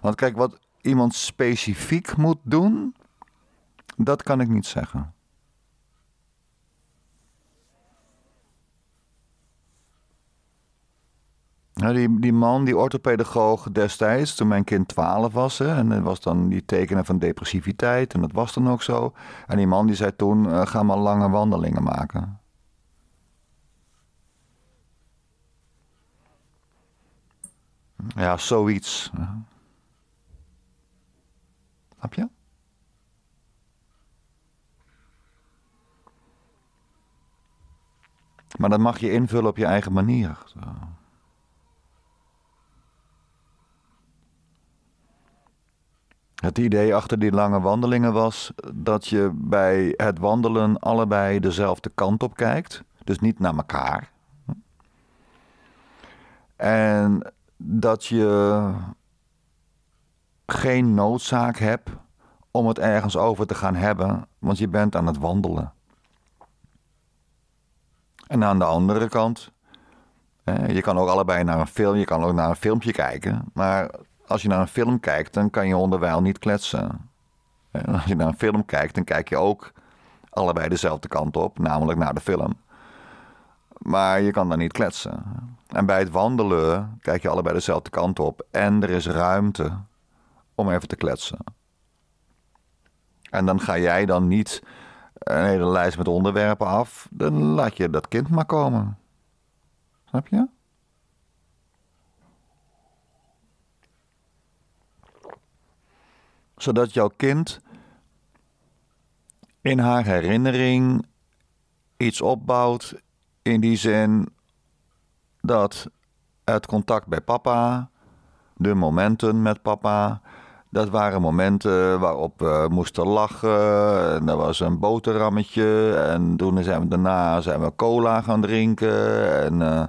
Want kijk, wat iemand specifiek moet doen, dat kan ik niet zeggen. Die, die man, die orthopedagoog destijds, toen mijn kind 12 was, hè, en dat was dan die tekenen van depressiviteit, en dat was dan ook zo. En die man die zei toen: eh, ga maar lange wandelingen maken. Ja, zoiets. Snap je? Maar dat mag je invullen op je eigen manier. Zo. Het idee achter die lange wandelingen was dat je bij het wandelen allebei dezelfde kant op kijkt, dus niet naar elkaar. En dat je geen noodzaak hebt om het ergens over te gaan hebben, want je bent aan het wandelen. En aan de andere kant, je kan ook allebei naar een film, je kan ook naar een filmpje kijken, maar als je naar een film kijkt, dan kan je onderwijl niet kletsen. als je naar een film kijkt, dan kijk je ook allebei dezelfde kant op, namelijk naar de film. Maar je kan dan niet kletsen. En bij het wandelen kijk je allebei dezelfde kant op en er is ruimte om even te kletsen. En dan ga jij dan niet een hele lijst met onderwerpen af, dan laat je dat kind maar komen. Snap je? zodat jouw kind in haar herinnering iets opbouwt in die zin dat het contact bij papa, de momenten met papa, dat waren momenten waarop we moesten lachen. En dat was een boterhammetje. En toen zijn we daarna zijn we cola gaan drinken. En eh,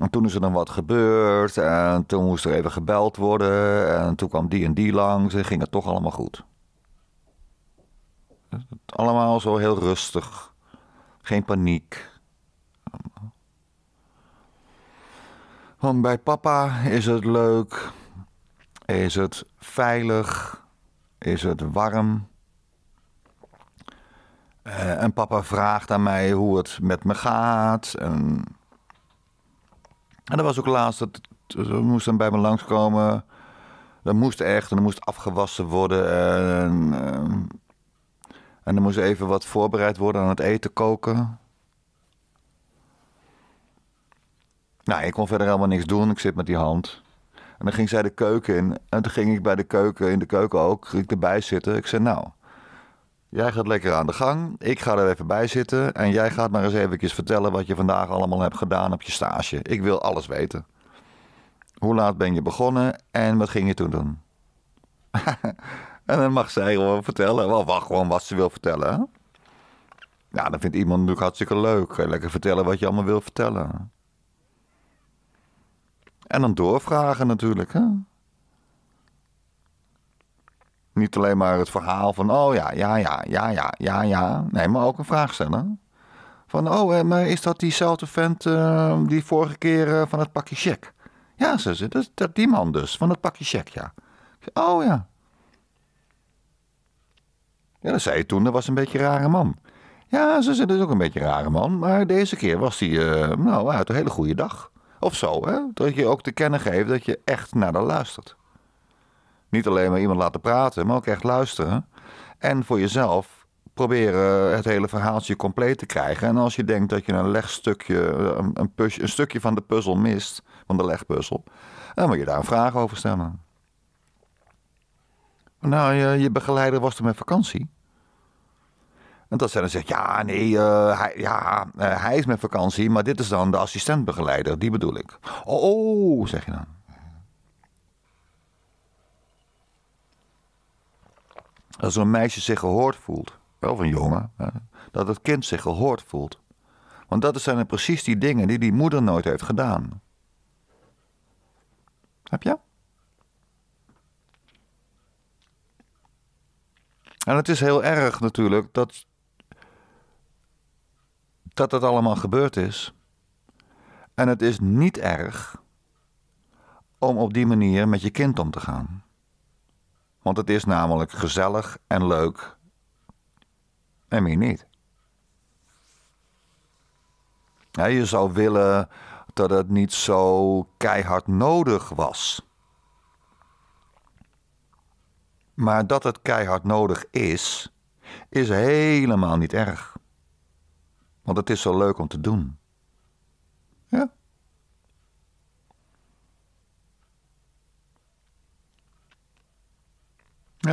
en toen is er dan wat gebeurd en toen moest er even gebeld worden en toen kwam die en die langs en ging het toch allemaal goed. Allemaal zo heel rustig, geen paniek. Want bij papa is het leuk, is het veilig, is het warm. Eh, en papa vraagt aan mij hoe het met me gaat en en dat was ook laatst, dat, ze moest bij me langskomen. Dat moest echt en dat moest afgewassen worden. En, en, ehm, en er moest even wat voorbereid worden aan het eten koken. Nou, ik kon verder helemaal niks doen. Ik zit met die hand. En dan ging zij de keuken in. En toen ging ik bij de keuken, in de keuken ook, ging ik erbij zitten. Ik zei, nou, Jij gaat lekker aan de gang. Ik ga er even bij zitten. En jij gaat maar eens eventjes vertellen wat je vandaag allemaal hebt gedaan op je stage. Ik wil alles weten. Hoe laat ben je begonnen en wat ging je toen doen? en dan mag zij gewoon vertellen. Wel, wacht gewoon wat ze wil vertellen. Nou, Ja, dan vindt iemand natuurlijk hartstikke leuk. Lekker vertellen wat je allemaal wil vertellen. En dan doorvragen natuurlijk. Hè? Niet alleen maar het verhaal van, oh ja, ja, ja, ja, ja, ja, ja. Nee, maar ook een vraag stellen. Van, oh, maar is dat diezelfde vent ehm, die vorige keer eh, van het pakje check? Ja, zei ze, dat, dat die man dus, van het pakje check, ja. oh ja. Ja, dat zei je toen, dat was een beetje een rare man. Ja, ze zei, dat is ook een beetje een rare man, maar deze keer was hij, eh, nou, uit een hele goede dag. Of zo, hè? Dat je ook te kennen geeft dat je echt naar de luistert. Niet alleen maar iemand laten praten, maar ook echt luisteren. En voor jezelf proberen het hele verhaaltje compleet te krijgen. En als je denkt dat je een legstukje, een, een, stukje van de puzzel mist, van de legpuzzel, dan moet je daar een vraag over stellen. Nou, je, je begeleider was er met vakantie. En dat zij dan zegt, ja, nee, eh, hij, ja, eh, hij is met vakantie, maar dit is dan de assistentbegeleider, die bedoel ik. Oh, oh zeg je dan. Als een meisje zich gehoord voelt, of een jongen, dat het kind zich gehoord voelt. Want dat zijn precies die dingen die die moeder nooit heeft gedaan. Heb je? En het is heel erg natuurlijk dat dat dat allemaal gebeurd is. En het is niet erg om op die manier met je kind om te gaan. Want het is namelijk gezellig en leuk en meer niet. Ja, je zou willen dat het niet zo keihard nodig was. Maar dat het keihard nodig is, is helemaal niet erg. Want het is zo leuk om te doen.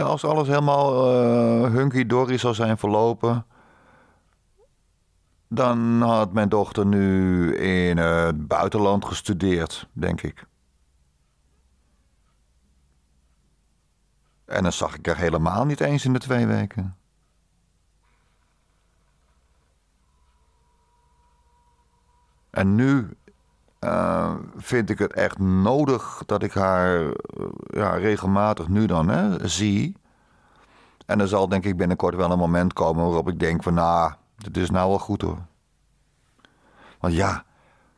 als alles helemaal eh, hunky-dory zou zijn verlopen, dan had mijn dochter nu in het buitenland gestudeerd, denk ik. En dan zag ik haar helemaal niet eens in de twee weken. En nu eh, vind ik het echt nodig dat ik haar eh, ja, regelmatig nu dan hè, zie. En er zal denk ik binnenkort wel een moment komen waarop ik denk van nou, dit is nou wel goed hoor. Want ja,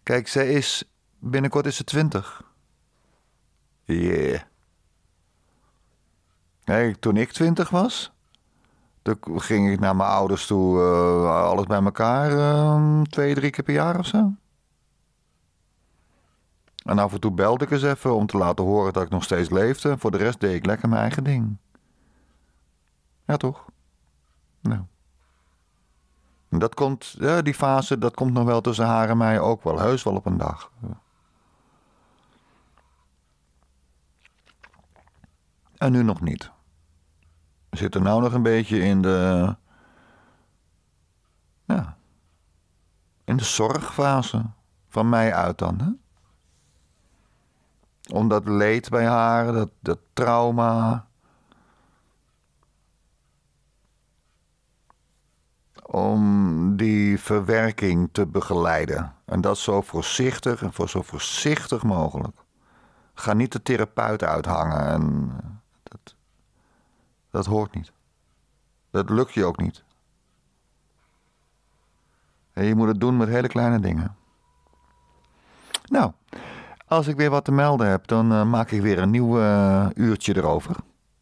kijk, zij is, binnenkort is ze twintig. Yeah. Hey, toen ik twintig was, toen ging ik naar mijn ouders toe, eh, alles bij elkaar, ehm, twee, drie keer per jaar of zo. En af en toe belde ik eens even om te laten horen dat ik nog steeds leefde. Voor de rest deed ik lekker mijn eigen ding. Ja, toch? Nou. Dat komt, ja, die fase, dat komt nog wel tussen haar en mij ook wel. Heus wel op een dag. En nu nog niet. Zit zitten nou nog een beetje in de... Ja. In de zorgfase. Van mij uit dan, hè? Om dat leed bij haar, dat, dat trauma. Om die verwerking te begeleiden. En dat zo voorzichtig en voor zo voorzichtig mogelijk. Ga niet de therapeut uithangen. En dat, dat hoort niet. Dat lukt je ook niet. En je moet het doen met hele kleine dingen. Nou. Als ik weer wat te melden heb, dan eh, maak ik weer een nieuw eh, uurtje erover.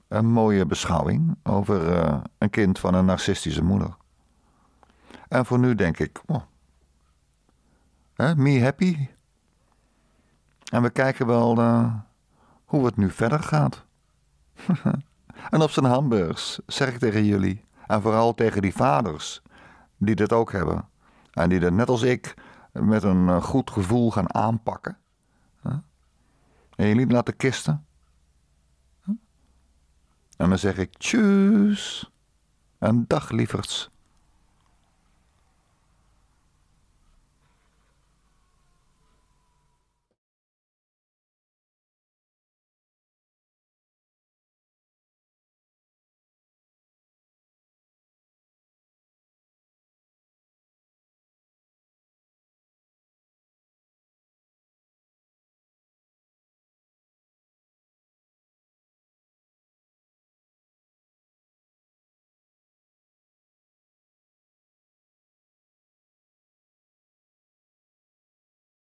Een mooie beschouwing over eh, een kind van een narcistische moeder. En voor nu denk ik, oh, me happy. En we kijken wel hoe het nu verder gaat. en op zijn hamburgers zeg ik tegen jullie, en vooral tegen die vaders die dat ook hebben. En die dat net als ik met een goed gevoel gaan aanpakken. En jullie laten kisten. En dan zeg ik tjus en dag lieverds.